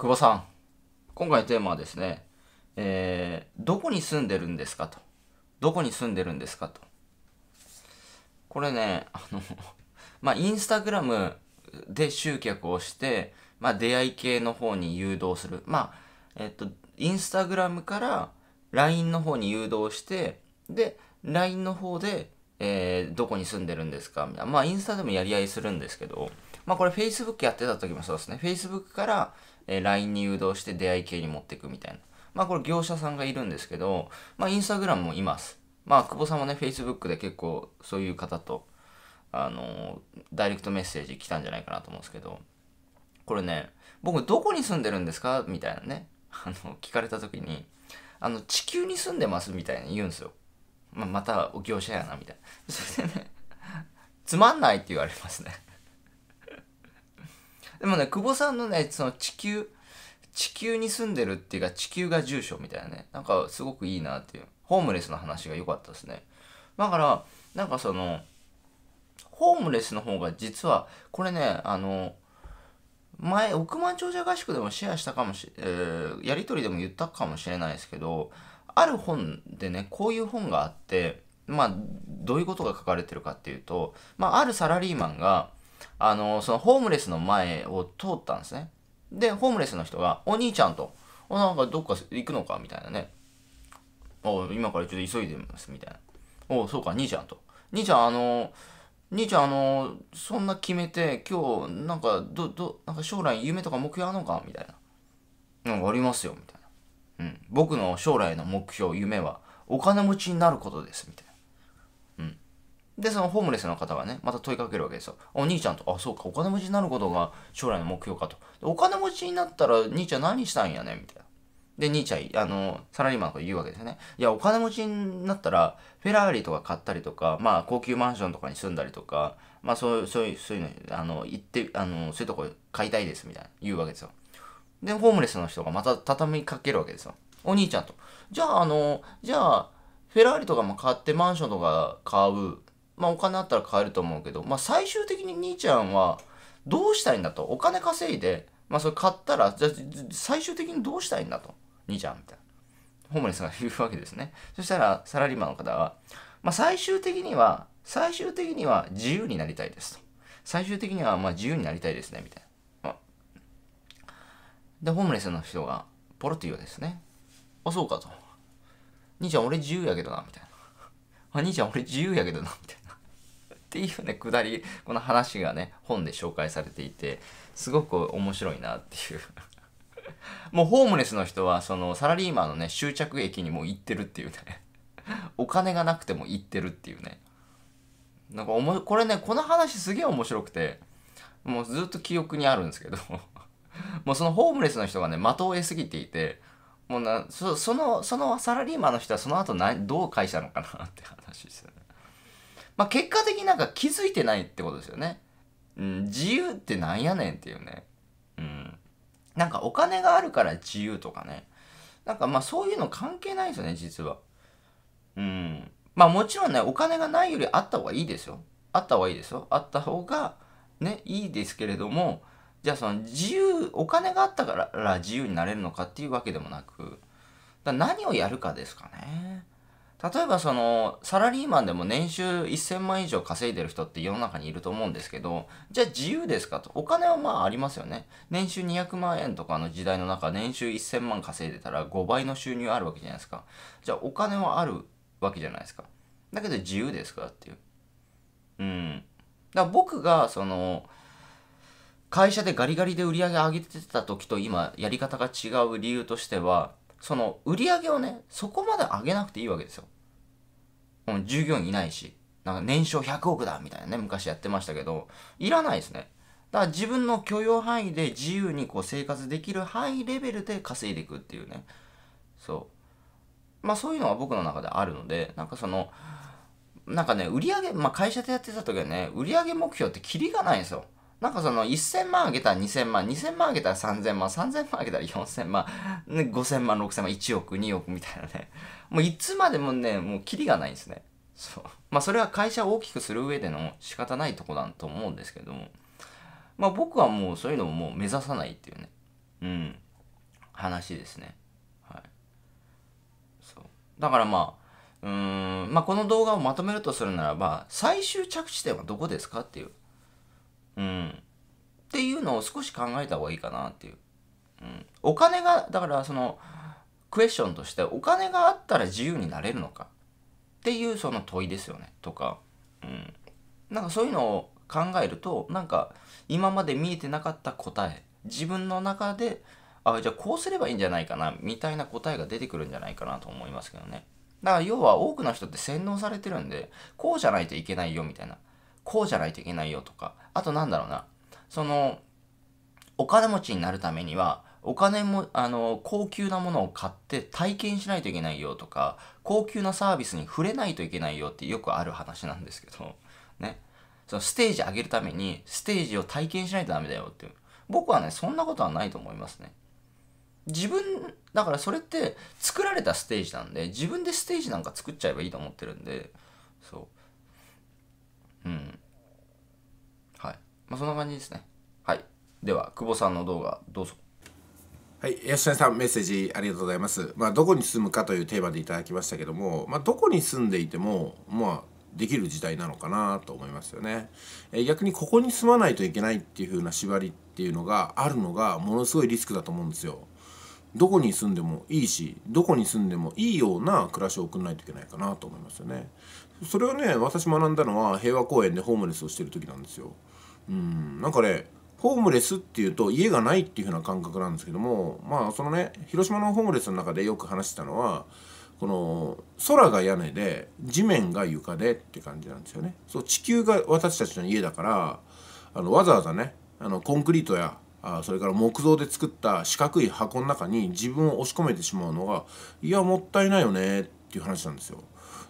久保さん、今回のテーマはですね、えー、どこに住んでるんですかと。どこに住んでるんですかと。これね、あの、まあ、インスタグラムで集客をして、まあ、出会い系の方に誘導する。まあ、えっと、インスタグラムから LINE の方に誘導して、で、LINE の方で、えー、どこに住んでるんですかみたいな。まあ、インスタでもやり合いするんですけど、まあ、これ Facebook やってた時もそうですね。Facebook から、え LINE に誘導して出会い系に持っていくみたいな。まあこれ業者さんがいるんですけど、まあインスタグラムもいます。まあ久保さんもね、Facebook で結構そういう方と、あのー、ダイレクトメッセージ来たんじゃないかなと思うんですけど、これね、僕どこに住んでるんですかみたいなね、あの、聞かれた時に、あの、地球に住んでますみたいに言うんですよ。まあ、またお業者やな、みたいな。それでね、つまんないって言われますねでもね、久保さんのね、その地球、地球に住んでるっていうか、地球が住所みたいなね、なんかすごくいいなっていう、ホームレスの話が良かったですね。だから、なんかその、ホームレスの方が実は、これね、あの、前、億万長者合宿でもシェアしたかもし、えー、やりとりでも言ったかもしれないですけど、ある本でね、こういう本があって、まあ、どういうことが書かれてるかっていうと、まあ、あるサラリーマンが、あの、そのホームレスの前を通ったんですね。で、ホームレスの人が、お兄ちゃんと、おなんかどっか行くのかみたいなね。お今からちょっと急いでます、みたいな。おそうか、兄ちゃんと。兄ちゃん、あの、兄ちゃん、あの、そんな決めて、今日、なんか、ど、ど、なんか将来夢とか目標あるのかみたいな。なん、ありますよ、みたいな。うん、僕の将来の目標、夢は、お金持ちになることです、みたいな。で、そのホームレスの方がね、また問いかけるわけですよ。お兄ちゃんと、あ、そうか、お金持ちになることが将来の目標かと。お金持ちになったら、兄ちゃん何したんやねみたいな。で、兄ちゃん、あの、サラリーマンとか言うわけですよね。いや、お金持ちになったら、フェラーリとか買ったりとか、まあ、高級マンションとかに住んだりとか、まあ、そういう、そういう、そういうの、あの、行って、あの、そういうとこ買いたいです、みたいな、言うわけですよ。で、ホームレスの人がまた畳みかけるわけですよ。お兄ちゃんと。じゃあ、あの、じゃあ、フェラーリとかも買ってマンションとか買う。まあお金あったら買えると思うけど、まあ最終的に兄ちゃんはどうしたいんだと。お金稼いで、まあそれ買ったら、じゃ最終的にどうしたいんだと。兄ちゃんみたいな。ホームレスが言うわけですね。そしたらサラリーマンの方は、まあ最終的には、最終的には自由になりたいですと。最終的にはまあ自由になりたいですね、みたいな。で、ホームレスの人がポロッと言うわけですね。あ、そうかと。兄ちゃん俺自由やけどな、みたいな。あ、兄ちゃん俺自由やけどな、みたいな。っていうね、くだり、この話がね、本で紹介されていて、すごく面白いなっていう もうホームレスの人は、そのサラリーマンのね、終着駅にもう行ってるっていうねお金がなくても行ってるっていうね。なんかおも、これね、この話すげえ面白くて、もうずっと記憶にあるんですけど もうそのホームレスの人がね、的を得すぎていて、もうなそのそのサラリーマンの人はその後何どう返したのかなって話ですよね。まあ、結果的になんか気づいてないってことですよね。うん、自由ってなんやねんっていうね。うん。なんかお金があるから自由とかね。なんかまあそういうの関係ないですよね、実は。うん。まあもちろんね、お金がないよりあった方がいいですよ。あった方がいいですよ。あった方がね、いいですけれども、じゃあその自由、お金があったから自由になれるのかっていうわけでもなく、だ何をやるかですかね。例えばそのサラリーマンでも年収1000万以上稼いでる人って世の中にいると思うんですけどじゃあ自由ですかとお金はまあありますよね年収200万円とかの時代の中年収1000万稼いでたら5倍の収入あるわけじゃないですかじゃあお金はあるわけじゃないですかだけど自由ですかっていううんだから僕がその会社でガリガリで売り上げ上げてた時と今やり方が違う理由としてはその売り上げをねそこまで上げなくていいわけですよ。従業員いないしなんか年商100億だみたいなね昔やってましたけどいらないですね。だから自分の許容範囲で自由にこう生活できる範囲レベルで稼いでいくっていうねそうまあそういうのは僕の中であるのでなんかそのなんかね売り上げまあ会社でやってた時はね売り上げ目標ってキリがないんですよなんかその1000万あげたら2000万、2000万あげたら3000万、3000万あげたら4000万、5000万、6000万、1億、2億みたいなね。もういつまでもね、もうキリがないんですね。そう。まあそれは会社を大きくする上での仕方ないとこだと思うんですけども。まあ僕はもうそういうのをもう目指さないっていうね。うん。話ですね。はい。そう。だからまあ、うーん、まあこの動画をまとめるとするならば、最終着地点はどこですかっていう。うん、っていうのを少し考えた方がいいかなっていう、うん、お金がだからそのクエスチョンとしてお金があったら自由になれるのかっていうその問いですよねとか、うん、なんかそういうのを考えるとなんか今まで見えてなかった答え自分の中であじゃあこうすればいいんじゃないかなみたいな答えが出てくるんじゃないかなと思いますけどねだから要は多くの人って洗脳されてるんでこうじゃないといけないよみたいなこうじゃないといけないよとかあとなんだろうな、その、お金持ちになるためには、お金も、あの、高級なものを買って体験しないといけないよとか、高級なサービスに触れないといけないよってよくある話なんですけど、ね。そのステージ上げるために、ステージを体験しないとダメだよっていう。僕はね、そんなことはないと思いますね。自分、だからそれって作られたステージなんで、自分でステージなんか作っちゃえばいいと思ってるんで、そう。うん。まあ、そんな感じですね。はい。では、久保さんの動画、どうぞ。はい、吉谷さんメッセージありがとうございます。まあ、どこに住むかというテーマでいただきましたけども、まあ、どこに住んでいても、まあ、できる時代なのかなと思いますよね。え逆にここに住まないといけないっていう風な縛りっていうのがあるのがものすごいリスクだと思うんですよ。どこに住んでもいいしどこに住んでもいいような暮らしを送らないといけないかなと思いますよね。それをね私学んだのは平和公園でホームレスをしてる時なんですよ。うんなんかねホームレスっていうと家がないっていう風な感覚なんですけどもまあそのね広島のホームレスの中でよく話してたのはこの空が屋根で地面が床でって感じなんですよねそう地球が私たちの家だからあのわざわざねあのコンクリートやあそれから木造で作った四角い箱の中に自分を押し込めてしまうのがいやもったいないよねっていう話なんですよ。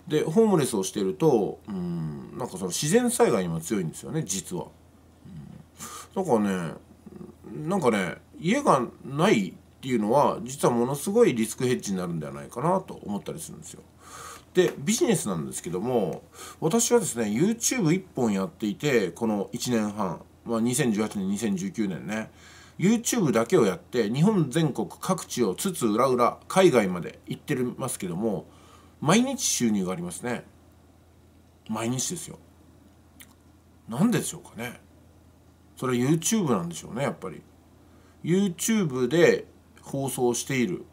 でホームレスをしてるとうんなんかその自然災害にも強いんですよね実は。だからねなんかね家がないっていうのは実はものすごいリスクヘッジになるんではないかなと思ったりするんですよ。でビジネスなんですけども私はですね YouTube1 本やっていてこの1年半、まあ、2018年2019年ね YouTube だけをやって日本全国各地をつつ裏裏海外まで行ってますけども毎日収入がありますね毎日ですよ何でしょうかねそれ YouTube なんでしょうねやっぱり YouTube で放送している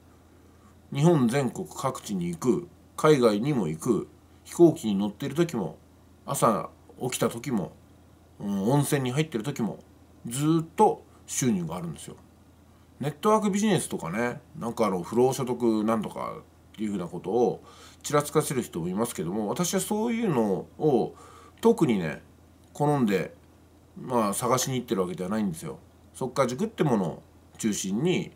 日本全国各地に行く海外にも行く飛行機に乗ってる時も朝起きた時も、うん、温泉に入ってる時もずっと収入があるんですよネットワークビジネスとかねなんかあの不労所得なんとかっていうふうなことをちらつかせる人もいますけども私はそういうのを特にね好んでまあ探しに行ってるわけではないんですよ。そっか塾ってものを中心に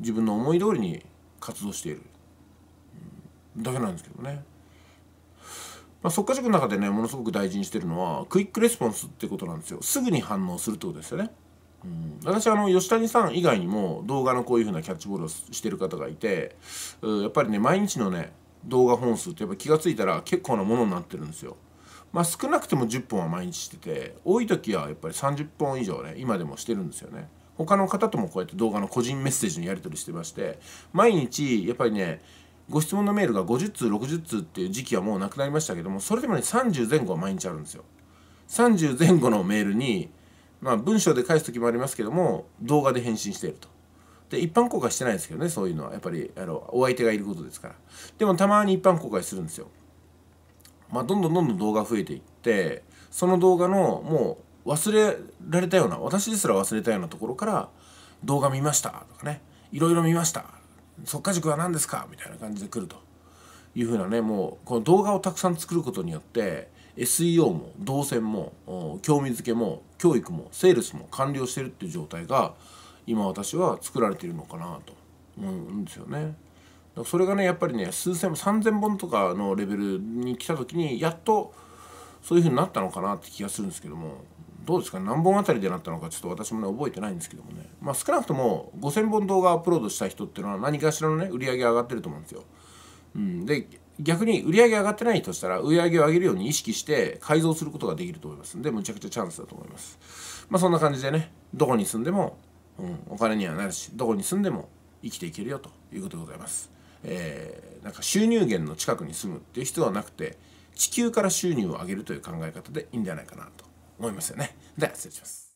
自分の思い通りに活動している、だけなんですけどね。まあ、速化塾の中でねものすごく大事にしてるのはクイックレスポンスってことなんですよすぐに反応するってことですよね。うん、私あの吉谷さん以外にも動画のこういうふうなキャッチボールをしてる方がいてうやっぱりね毎日のね動画本数ってやっぱ気が付いたら結構なものになってるんですよ。まあ、少なくても10本は毎日してて多い時はやっぱり30本以上ね今でもしてるんですよね他の方ともこうやって動画の個人メッセージのやり取りしてまして毎日やっぱりねご質問のメールが50通60通っていう時期はもうなくなりましたけどもそれでもね30前後は毎日あるんですよ30前後のメールにまあ文章で返す時もありますけども動画で返信しているとで一般公開してないですけどねそういうのはやっぱりあのお相手がいることですからでもたまに一般公開するんですよまあ、どんどんどんどん動画増えていってその動画のもう忘れられたような私ですら忘れたようなところから動画見ましたとかねいろいろ見ましたっか、塾は何ですかみたいな感じで来るというふうなねもうこの動画をたくさん作ることによって SEO も動線も興味づけも教育もセールスも完了してるっていう状態が今私は作られているのかなと思うんですよね。それがねやっぱりね数千3,000本とかのレベルに来た時にやっとそういう風になったのかなって気がするんですけどもどうですか何本あたりでなったのかちょっと私もね覚えてないんですけどもねまあ少なくとも5,000本動画アップロードした人っていうのは何かしらのね売り上げ上がってると思うんですよ。うん、で逆に売り上げ上がってないとしたら売り上げを上げるように意識して改造することができると思いますんでむちゃくちゃチャンスだと思います。まあそんな感じでねどこに住んでも、うん、お金にはなるしどこに住んでも生きていけるよということでございます。えー、なんか収入源の近くに住むっていう必要はなくて地球から収入を上げるという考え方でいいんじゃないかなと思いますよね。では失礼します。